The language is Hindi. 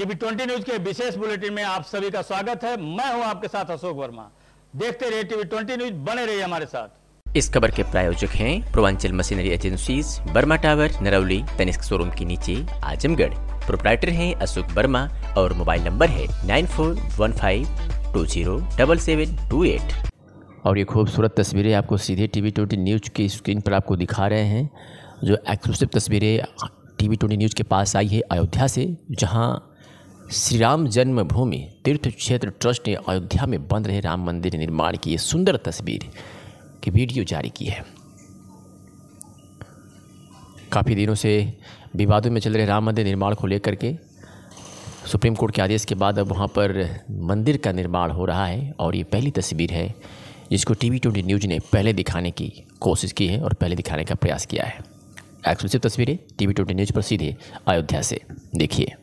टीवी ट्वेंटी न्यूज के विशेष बुलेटिन में आप सभी का स्वागत है मैं हूं आपके साथ अशोक वर्मा देखते रहिए टीवी ट्वेंटी न्यूज बने रहिए हमारे साथ इस खबर के प्रायोजक हैं Purvanchal machinery agency Burma tower Narauli Tanishq showroom के नीचे आजमगढ़ प्रोप्राइटर हैं अशोक वर्मा और मोबाइल नंबर है नाइन और ये खूबसूरत तस्वीरें आपको सीधे टीवी ट्वेंटी न्यूज की स्क्रीन पर आपको दिखा रहे हैं जो एक्सक्लूसिव तस्वीरें टीवी ट्वेंटी न्यूज के पास आई है अयोध्या से जहां श्री राम जन्मभूमि तीर्थ क्षेत्र ट्रस्ट ने अयोध्या में बन रहे राम मंदिर निर्माण की सुंदर तस्वीर की वीडियो जारी की है काफ़ी दिनों से विवादों में चल रहे राम मंदिर निर्माण को लेकर के सुप्रीम कोर्ट के आदेश के बाद अब वहाँ पर मंदिर का निर्माण हो रहा है और ये पहली तस्वीर है जिसको टी वी ट्वेंटी न्यूज ने पहले दिखाने की कोशिश की है और पहले दिखाने का प्रयास किया है एक्सक्लूसिव तस्वीरें टी वी ट्वेंटी न्यूज पर सीधे अयोध्या से देखिए